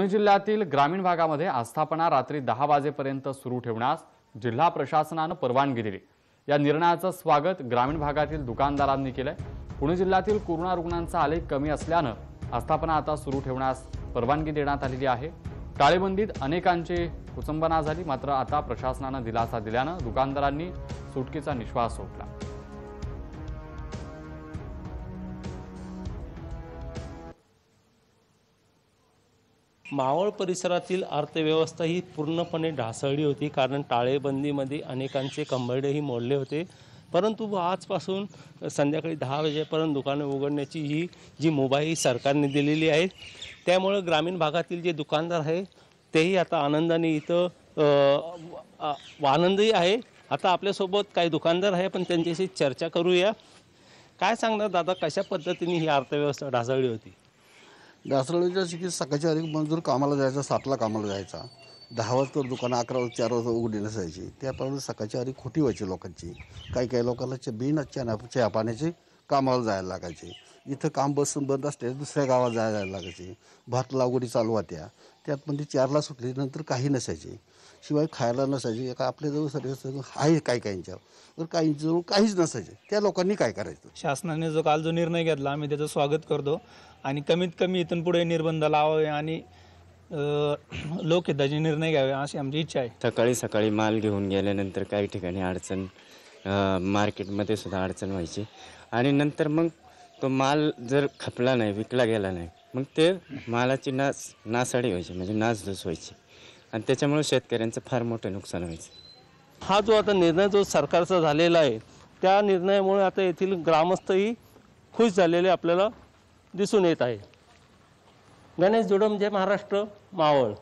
पुणे जिल्ह्यातील ग्रामीण भागामध्ये आस्थापना रात्री दहा वाजेपर्यंत सुरू ठेवण्यास जिल्हा प्रशासनानं परवानगी दिली या निर्णयाचं स्वागत ग्रामीण भागातील दुकानदारांनी केलंय पुणे जिल्ह्यातील कोरोना रुग्णांचा आलेख कमी असल्यानं आस्थापना आता सुरू ठेवण्यास परवानगी देण्यात आलेली आहे टाळेबंदीत अनेकांची कुचंबना झाली मात्र आता प्रशासनानं दिलासा दिल्यानं दुकानदारांनी सुटकेचा निश्वास सोडला मावळ परिसरातील अर्थव्यवस्था ही पूर्णपणे ढासळली होती कारण टाळेबंदीमध्ये अनेकांचे कंबरडेही मोडले होते परंतु आजपासून संध्याकाळी दहा वाजेपर्यंत दुकानं उघडण्याची ही जी मुभाही सरकारने दिलेली आहे त्यामुळं ग्रामीण भागातील जे दुकानदार आहे तेही आता आनंदाने इथं आनंदही आहे आता आपल्यासोबत काही दुकानदार आहे पण त्यांच्याशी चर्चा करूया काय सांगणार दादा कशा पद्धतीने ही अर्थव्यवस्था ढासळली होती घासरळीच्या शिकीत सकाळच्या अधिक मंजूर कामाला जायचा सातला कामाला जायचा दहा वाजता दुकानं अकरा वाजता चार वाजता उघडी नसायची त्याप्रमाणे सकाळच्या अधिक खोटी व्हायची लोकांची काही काही लोकांना च बिना चहा पाण्याची कामाला जायला लागायचे इथं काम बसून बंद असते दुसऱ्या गावात जायला लागायचे भात लागवडी चालू होत्या त्यात म्हणजे चारला सुटली नंतर काही नसायचे शिवाय खायला नसायचे एका आपल्याजवळ सर्व आहे काही काहींच्या तर काहींजवळ काहीच नसायचे त्या लोकांनी काय करायचं शासनाने जो काल जो निर्णय घेतला आम्ही त्याचं स्वागत करतो आणि कमीत कमी इथून पुढे निर्बंध लावावे आणि लोकहिताचे निर्णय घ्यावे अशी आमची इच्छा आहे सकाळी सकाळी माल घेऊन गेल्यानंतर काही ठिकाणी अडचण मार्केटमध्ये सुद्धा अडचण व्हायची आणि नंतर मग तो माल जर खपला नाही विकला गेला नाही मग ते मालाची नास नासाडी व्हायची म्हणजे नासधूस व्हायची आणि त्याच्यामुळे शेतकऱ्यांचं फार मोठं नुकसान व्हायचं हा जो आता निर्णय जो सरकारचा झालेला आहे त्या निर्णयामुळे आता येथील ग्रामस्थही खुश झालेले आपल्याला दिसून येत आहे गणेश जोडम जय महाराष्ट्र मावळ